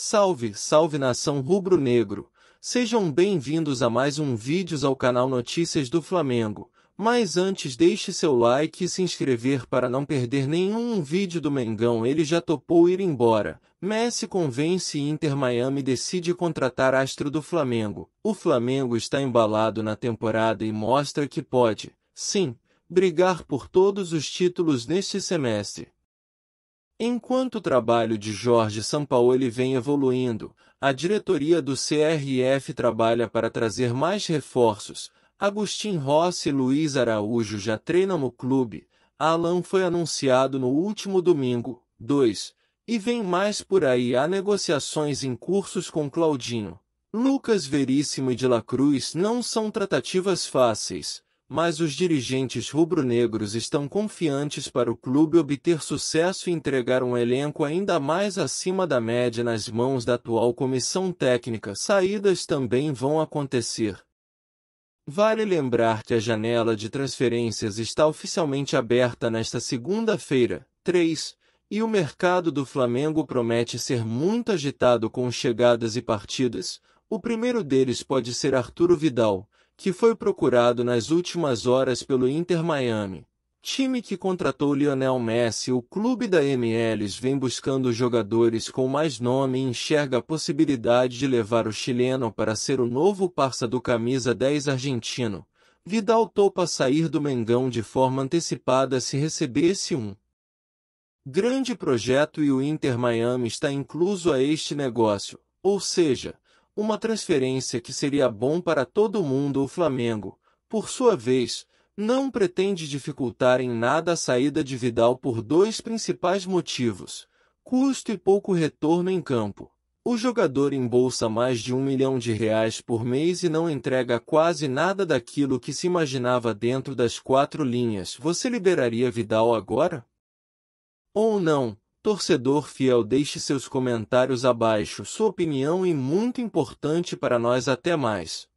Salve, salve nação rubro-negro! Sejam bem-vindos a mais um vídeos ao canal Notícias do Flamengo. Mas antes deixe seu like e se inscrever para não perder nenhum vídeo do Mengão ele já topou ir embora. Messi convence Inter Miami decide contratar astro do Flamengo. O Flamengo está embalado na temporada e mostra que pode, sim, brigar por todos os títulos neste semestre. Enquanto o trabalho de Jorge Sampaoli vem evoluindo, a diretoria do CRF trabalha para trazer mais reforços. Agustin Rossi e Luiz Araújo já treinam no clube. Alan foi anunciado no último domingo, 2. E vem mais por aí há negociações em cursos com Claudinho. Lucas Veríssimo e de La Cruz não são tratativas fáceis mas os dirigentes rubro-negros estão confiantes para o clube obter sucesso e entregar um elenco ainda mais acima da média nas mãos da atual comissão técnica. Saídas também vão acontecer. Vale lembrar que a janela de transferências está oficialmente aberta nesta segunda-feira, 3, e o mercado do Flamengo promete ser muito agitado com chegadas e partidas. O primeiro deles pode ser Arturo Vidal que foi procurado nas últimas horas pelo Inter Miami, time que contratou Lionel Messi. O clube da MLS vem buscando jogadores com mais nome e enxerga a possibilidade de levar o chileno para ser o novo parça do camisa 10 argentino. Vidal topa sair do Mengão de forma antecipada se recebesse um grande projeto e o Inter Miami está incluso a este negócio, ou seja, uma transferência que seria bom para todo mundo. O Flamengo, por sua vez, não pretende dificultar em nada a saída de Vidal por dois principais motivos: custo e pouco retorno em campo. O jogador embolsa mais de um milhão de reais por mês e não entrega quase nada daquilo que se imaginava dentro das quatro linhas. Você liberaria Vidal agora? Ou não, Torcedor fiel, deixe seus comentários abaixo. Sua opinião é muito importante para nós. Até mais.